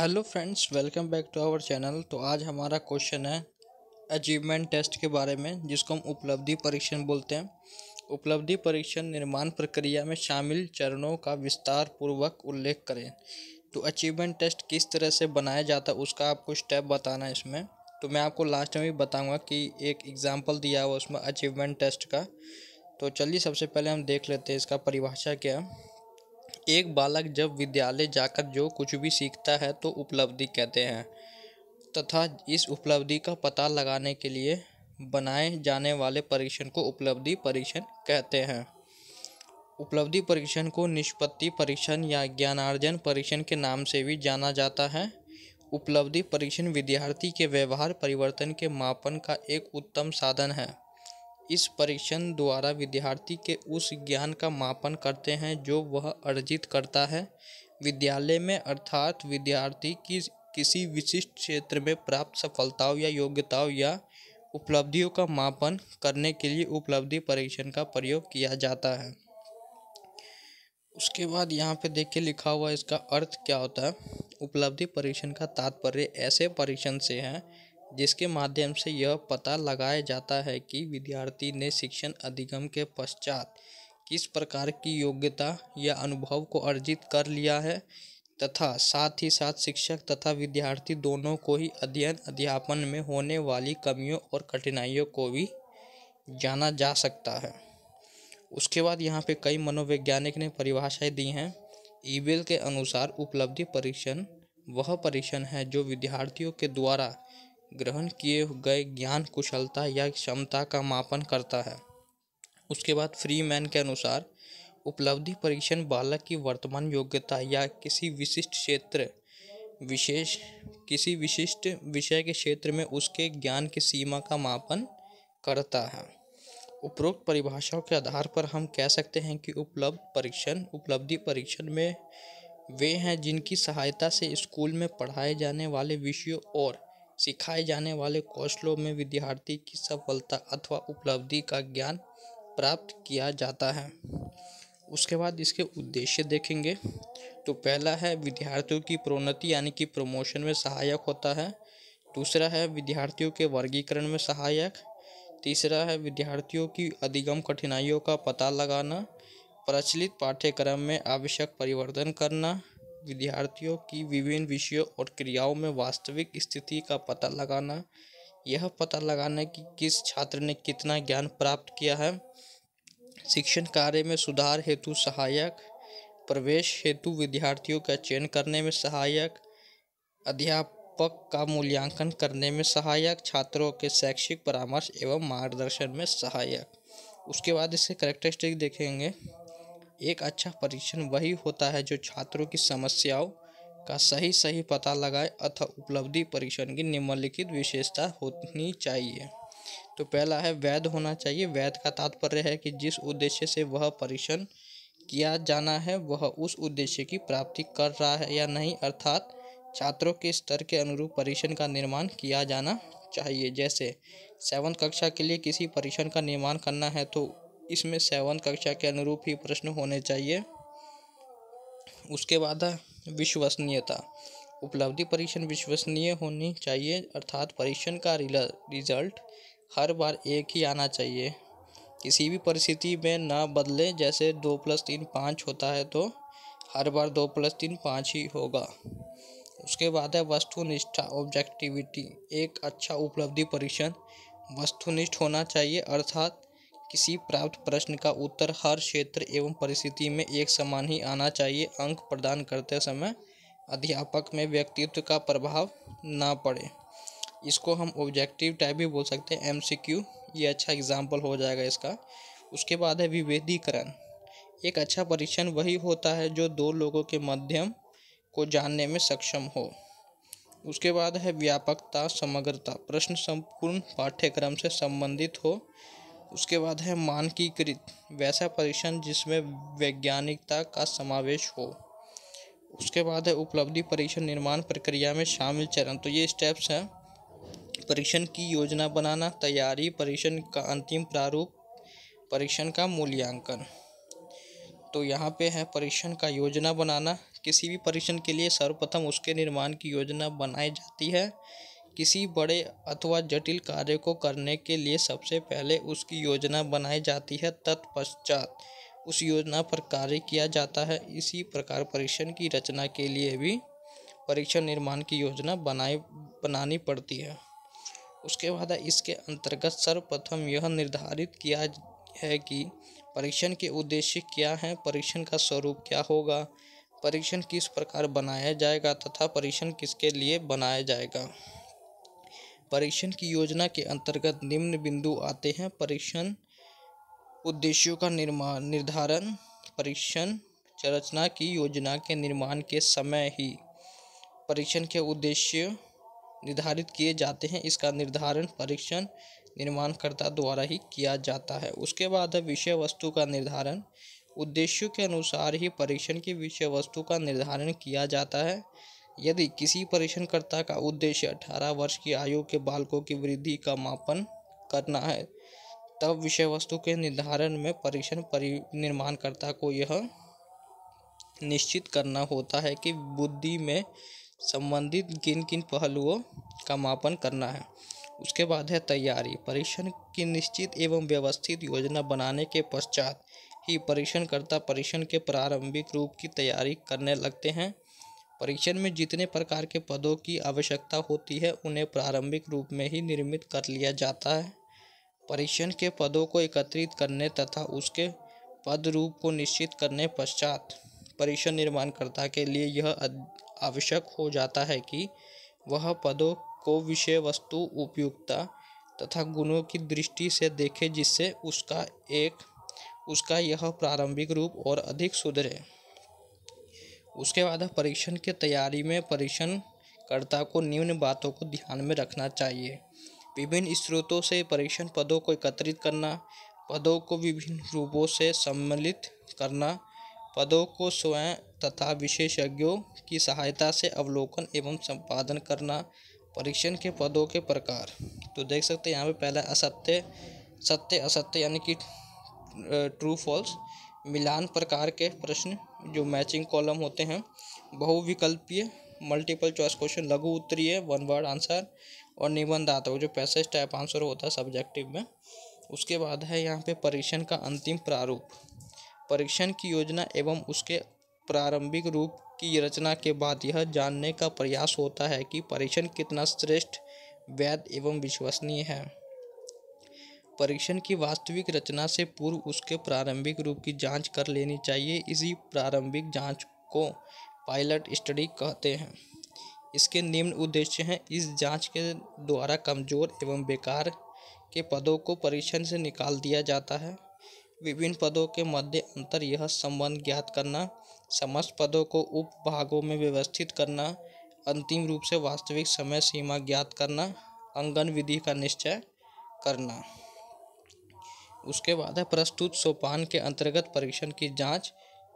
hello friends welcome back to our channel तो आज हमारा क्वेश्चन है अचीवमेंट टेस्ट के बारे में जिसको हम उपलब्धि परीक्षण बोलते हैं उपलब्धि परीक्षण निर्माण प्रक्रिया में शामिल चरणों का विस्तार पूर्वक उल्लेख करें तो अचीवमेंट टेस्ट किस तरह से बनाया जाता है उसका आपको स्टेप बताना है इसमें तो मैं आपको लास्ट में भी बताऊँगा कि एक एग्ज़ाम्पल दिया हुआ उसमें अचीवमेंट टेस्ट का तो चलिए सबसे पहले हम देख लेते हैं इसका परिभाषा क्या है एक बालक जब विद्यालय जाकर जो कुछ भी सीखता है तो उपलब्धि कहते हैं तथा इस उपलब्धि का पता लगाने के लिए बनाए जाने वाले परीक्षण को उपलब्धि परीक्षण कहते हैं उपलब्धि परीक्षण को निष्पत्ति परीक्षण या ज्ञानार्जन परीक्षण के नाम से भी जाना जाता है उपलब्धि परीक्षण विद्यार्थी के व्यवहार परिवर्तन के मापन का एक उत्तम साधन है इस परीक्षण द्वारा विद्यार्थी के उस ज्ञान का मापन करते हैं जो वह अर्जित करता है विद्यालय में अर्थात विद्यार्थी की किसी विशिष्ट क्षेत्र में प्राप्त सफलताओं या योग्यताओं या उपलब्धियों का मापन करने के लिए उपलब्धि परीक्षण का प्रयोग किया जाता है उसके बाद यहाँ पे देखिए लिखा हुआ इसका अर्थ क्या होता है उपलब्धि परीक्षण का तात्पर्य ऐसे परीक्षण से है जिसके माध्यम से यह पता लगाया जाता है कि विद्यार्थी ने शिक्षण अधिगम के पश्चात किस प्रकार की योग्यता या अनुभव को अर्जित कर लिया है तथा साथ ही साथ शिक्षक तथा विद्यार्थी दोनों को ही अध्ययन अध्यापन में होने वाली कमियों और कठिनाइयों को भी जाना जा सकता है उसके बाद यहाँ पे कई मनोवैज्ञानिक ने परिभाषाएं दी हैं ईबेल के अनुसार उपलब्धि परीक्षण वह परीक्षण है जो विद्यार्थियों के द्वारा ग्रहण किए गए ज्ञान कुशलता या क्षमता का मापन करता है उसके बाद फ्री मैन के अनुसार उपलब्धि परीक्षण बालक की वर्तमान योग्यता या किसी विशिष्ट क्षेत्र विशेष किसी विशिष्ट विषय के क्षेत्र में उसके ज्ञान की सीमा का मापन करता है उपरोक्त परिभाषाओं के आधार पर हम कह सकते हैं कि उपलब्ध परीक्षण उपलब्धि परीक्षण में वे हैं जिनकी सहायता से स्कूल में पढ़ाए जाने वाले विषयों और सिखाए जाने वाले कौशलों में विद्यार्थी की सफलता अथवा उपलब्धि का ज्ञान प्राप्त किया जाता है उसके बाद इसके उद्देश्य देखेंगे तो पहला है विद्यार्थियों की प्रोन्नति यानी कि प्रमोशन में सहायक होता है दूसरा है विद्यार्थियों के वर्गीकरण में सहायक तीसरा है विद्यार्थियों की अधिगम कठिनाइयों का पता लगाना प्रचलित पाठ्यक्रम में आवश्यक परिवर्तन करना विद्यार्थियों की विभिन्न विषयों और क्रियाओं में वास्तविक स्थिति का पता लगाना यह पता लगाना कि किस छात्र ने कितना ज्ञान प्राप्त किया है शिक्षण कार्य में सुधार हेतु सहायक प्रवेश हेतु विद्यार्थियों का चयन करने में सहायक अध्यापक का मूल्यांकन करने में सहायक छात्रों के शैक्षिक परामर्श एवं मार्गदर्शन में सहायक उसके बाद इसके करेक्टरिस्टिक देखेंगे एक अच्छा परीक्षण वही होता है जो छात्रों की समस्याओं का सही सही पता लगाए अतः उपलब्धि परीक्षण की निम्नलिखित विशेषता होनी चाहिए तो पहला है वैध होना चाहिए वैध का तात्पर्य है कि जिस उद्देश्य से वह परीक्षण किया जाना है वह उस उद्देश्य की प्राप्ति कर रहा है या नहीं अर्थात छात्रों के स्तर के अनुरूप परीक्षण का निर्माण किया जाना चाहिए जैसे सेवन्थ कक्षा के लिए किसी परीक्षण का निर्माण करना है तो इसमें सेवन कक्षा के अनुरूप ही प्रश्न होने चाहिए उसके बाद है विश्वसनीयता उपलब्धि परीक्षण विश्वसनीय होनी चाहिए अर्थात परीक्षण का रिजल्ट हर बार एक ही आना चाहिए किसी भी परिस्थिति में ना बदले जैसे दो प्लस तीन पाँच होता है तो हर बार दो प्लस तीन पाँच ही होगा उसके बाद है वस्तुनिष्ठा ऑब्जेक्टिविटी एक अच्छा उपलब्धि परीक्षण वस्तुनिष्ठ होना चाहिए अर्थात किसी प्राप्त प्रश्न का उत्तर हर क्षेत्र एवं परिस्थिति में एक समान ही आना चाहिए अंक प्रदान करते समय अध्यापक में व्यक्तित्व का प्रभाव ना पड़े इसको हम ऑब्जेक्टिव टाइप भी बोल सकते हैं एमसीक्यू ये अच्छा एग्जाम्पल हो जाएगा इसका उसके बाद है विभेदीकरण एक अच्छा परीक्षण वही होता है जो दो लोगों के माध्यम को जानने में सक्षम हो उसके बाद है व्यापकता समग्रता प्रश्न संपूर्ण पाठ्यक्रम से संबंधित हो उसके बाद है मानकीकृत वैसा परीक्षण जिसमें वैज्ञानिकता का समावेश हो उसके बाद है उपलब्धि परीक्षण निर्माण प्रक्रिया में शामिल चरण तो ये स्टेप्स हैं परीक्षण की योजना बनाना तैयारी परीक्षण का अंतिम प्रारूप परीक्षण का मूल्यांकन तो यहाँ पे है परीक्षण का योजना बनाना किसी भी परीक्षण के लिए सर्वप्रथम उसके निर्माण की योजना बनाई जाती है किसी बड़े अथवा जटिल कार्य को करने के लिए सबसे पहले उसकी योजना बनाई जाती है तत्पश्चात उस योजना पर कार्य किया जाता है इसी प्रकार परीक्षण की रचना के लिए भी परीक्षण निर्माण की योजना बनाई बनानी पड़ती है उसके बाद इसके अंतर्गत सर्वप्रथम यह निर्धारित किया है कि परीक्षण के उद्देश्य क्या हैं परीक्षण का स्वरूप क्या होगा परीक्षण किस प्रकार बनाया जाएगा तथा परीक्षण किसके लिए बनाया जाएगा परीक्षण की योजना के अंतर्गत निम्न बिंदु आते हैं परीक्षण उद्देश्यों का निर्माण निर्धारण परीक्षण संरचना की योजना के निर्माण के समय ही परीक्षण के उद्देश्य निर्धारित किए जाते हैं इसका निर्धारण परीक्षण निर्माणकर्ता द्वारा ही किया जाता है उसके बाद है विषय वस्तु का निर्धारण उद्देश्यों के अनुसार ही परीक्षण की विषय वस्तु का निर्धारण किया जाता है यदि किसी परीक्षणकर्ता का उद्देश्य 18 वर्ष की आयु के बालकों की वृद्धि का मापन करना है तब विषय वस्तु के निर्धारण में परीक्षण परि निर्माणकर्ता को यह निश्चित करना होता है कि बुद्धि में संबंधित किन किन पहलुओं का मापन करना है उसके बाद है तैयारी परीक्षण की निश्चित एवं व्यवस्थित योजना बनाने के पश्चात ही परीक्षणकर्ता परीक्षण के प्रारंभिक रूप की तैयारी करने लगते हैं परीक्षण में जितने प्रकार के पदों की आवश्यकता होती है उन्हें प्रारंभिक रूप में ही निर्मित कर लिया जाता है परीक्षण के पदों को एकत्रित करने तथा उसके पद रूप को निश्चित करने पश्चात परीक्षण निर्माणकर्ता के लिए यह आवश्यक हो जाता है कि वह पदों को विषय वस्तु उपयुक्तता तथा गुणों की दृष्टि से देखे जिससे उसका एक उसका यह प्रारंभिक रूप और अधिक सुधरे उसके बाद परीक्षण की तैयारी में परीक्षणकर्ता को निम्न बातों को ध्यान में रखना चाहिए विभिन्न स्रोतों से परीक्षण पदों को एकत्रित करना पदों को विभिन्न रूपों से सम्मिलित करना पदों को स्वयं तथा विशेषज्ञों की सहायता से अवलोकन एवं संपादन करना परीक्षण के पदों के प्रकार तो देख सकते हैं यहाँ पे पहला असत्य सत्य असत्य यानी कि ट्रू फॉल्स मिलान प्रकार के प्रश्न जो मैचिंग कॉलम होते हैं बहुविकल्पीय मल्टीपल चॉइस क्वेश्चन लघु उत्तरीय वन वर्ड आंसर और निबंध आता है जो पैसेज टाइप आंसर होता है सब्जेक्टिव में उसके बाद है यहाँ पे परीक्षण का अंतिम प्रारूप परीक्षण की योजना एवं उसके प्रारंभिक रूप की रचना के बाद यह जानने का प्रयास होता है कि परीक्षण कितना श्रेष्ठ वैध एवं विश्वसनीय है परीक्षण की वास्तविक रचना से पूर्व उसके प्रारंभिक रूप की जांच कर लेनी चाहिए इसी प्रारंभिक जांच को पायलट स्टडी कहते हैं इसके निम्न उद्देश्य हैं इस जांच के द्वारा कमजोर एवं बेकार के पदों को परीक्षण से निकाल दिया जाता है विभिन्न पदों के मध्य अंतर यह संबंध ज्ञात करना समस्त पदों को उपभागों में व्यवस्थित करना अंतिम रूप से वास्तविक समय सीमा ज्ञात करना अंगन विधि का निश्चय करना उसके बाद है प्रस्तुत सोपान के अंतर्गत परीक्षण की जांच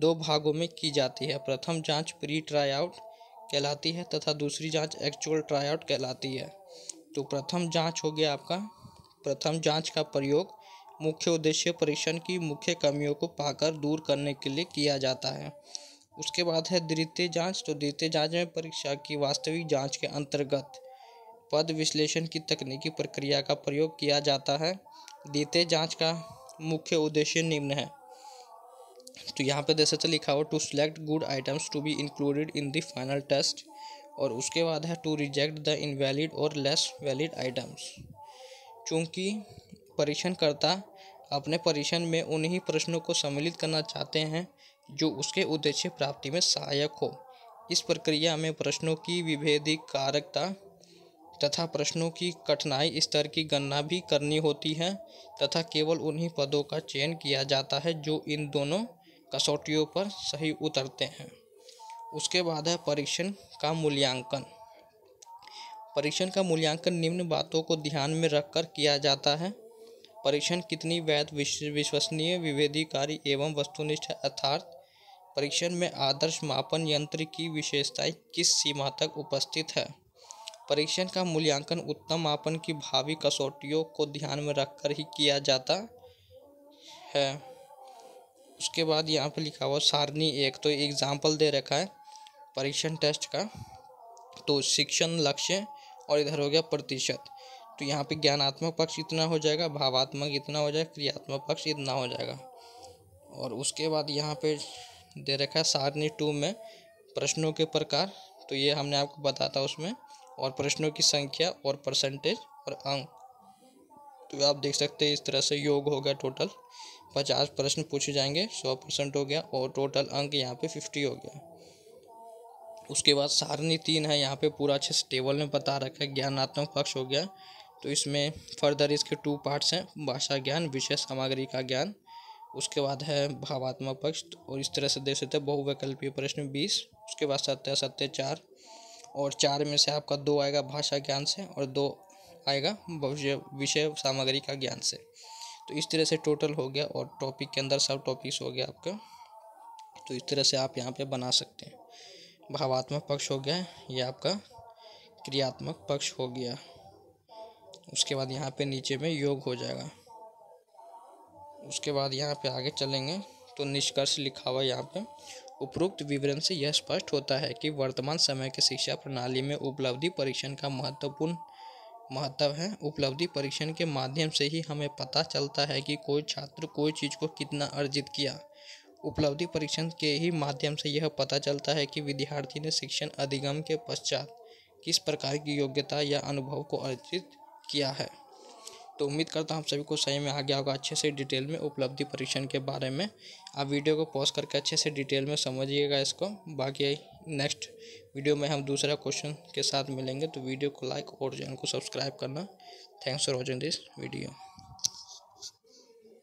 दो भागों में की जाती है प्रथम जांच प्री ट्राईआउट कहलाती है तथा दूसरी जांच एक्चुअल ट्राईआउट कहलाती है तो प्रथम जांच हो गया आपका प्रथम जांच का प्रयोग मुख्य उद्देश्य परीक्षण की मुख्य कमियों को पाकर दूर करने के लिए किया जाता है उसके बाद है द्वितीय जांच तो द्वितीय जांच में परीक्षा की वास्तविक जांच के अंतर्गत पद विश्लेषण की तकनीकी प्रक्रिया का प्रयोग किया जाता है दीते जांच का मुख्य उद्देश्य निम्न है तो यहाँ पे जैसे तो लिखा हो to select good items to be included in the final test और उसके बाद है टू रिजेक्ट द इनवैलिड और लेस वैलिड आइटम्स चूँकि परीक्षणकर्ता अपने परीक्षण में उन्हीं प्रश्नों को सम्मिलित करना चाहते हैं जो उसके उद्देश्य प्राप्ति में सहायक हो इस प्रक्रिया में प्रश्नों की विभेदी कारकता तथा प्रश्नों की कठिनाई स्तर की गणना भी करनी होती है तथा केवल उन्हीं पदों का चयन किया जाता है जो इन दोनों कसौटियों पर सही उतरते हैं उसके बाद है परीक्षण का मूल्यांकन परीक्षण का मूल्यांकन निम्न बातों को ध्यान में रखकर किया जाता है परीक्षण कितनी वैध विश्वसनीय विवेदीकारी एवं वस्तुनिष्ठ अर्थात परीक्षण में आदर्श मापन यंत्र की विशेषताएं किस सीमा तक उपस्थित है परीक्षण का मूल्यांकन उत्तम मापन की भावी कसौटियों को ध्यान में रखकर ही किया जाता है उसके बाद यहाँ पे लिखा हुआ सारणी एक तो एग्जाम्पल दे रखा है परीक्षण टेस्ट का तो शिक्षण लक्ष्य और इधर हो गया प्रतिशत तो यहाँ पे ज्ञानात्मक पक्ष इतना हो जाएगा भावात्मक इतना हो जाएगा क्रियात्मक पक्ष इतना हो जाएगा और उसके बाद यहाँ पे दे रखा है सारणी टू में प्रश्नों के प्रकार तो ये हमने आपको बताया था उसमें और प्रश्नों की संख्या और परसेंटेज और अंक तो आप देख सकते हैं इस तरह से योग हो गया टोटल पचास प्रश्न पूछे जाएंगे सौ परसेंट हो गया और टोटल अंक यहाँ पे फिफ्टी हो गया उसके बाद सारणी तीन है यहाँ पे पूरा अच्छे से टेबल में बता रखा है ज्ञानात्मक पक्ष हो गया तो इसमें फर्दर इसके टू पार्ट्स हैं भाषा ज्ञान विषय सामग्री का ज्ञान उसके बाद है भावात्मक पक्ष तो और इस तरह से देख सकते हैं बहुवैकल्पीय प्रश्न बीस उसके बाद सत्य सत्य चार और चार में से आपका दो आएगा भाषा ज्ञान से और दो आएगा भविष्य विषय सामग्री का ज्ञान से तो इस तरह से टोटल हो गया और टॉपिक के अंदर सब टॉपिक्स हो गया आपका तो इस तरह से आप यहाँ पे बना सकते हैं भावात्मक पक्ष हो गया ये आपका क्रियात्मक पक्ष हो गया उसके बाद यहाँ पे नीचे में योग हो जाएगा उसके बाद यहाँ पे आगे चलेंगे तो निष्कर्ष लिखा हुआ यहाँ पे उपरोक्त विवरण से यह स्पष्ट होता है कि वर्तमान समय के शिक्षा प्रणाली में उपलब्धि परीक्षण का महत्वपूर्ण महत्व है उपलब्धि परीक्षण के माध्यम से ही हमें पता चलता है कि कोई छात्र कोई चीज़ को कितना अर्जित किया उपलब्धि परीक्षण के ही माध्यम से यह पता चलता है कि विद्यार्थी ने शिक्षण अधिगम के पश्चात किस प्रकार की योग्यता या अनुभव को अर्जित किया है तो उम्मीद करता हूँ आप सभी को सही में आ गया होगा अच्छे से डिटेल में उपलब्धि परीक्षण के बारे में आप वीडियो को पॉज करके अच्छे से डिटेल में समझिएगा इसको बाकी नेक्स्ट वीडियो में हम दूसरा क्वेश्चन के साथ मिलेंगे तो वीडियो को लाइक और चैनल को सब्सक्राइब करना thanks for watching this video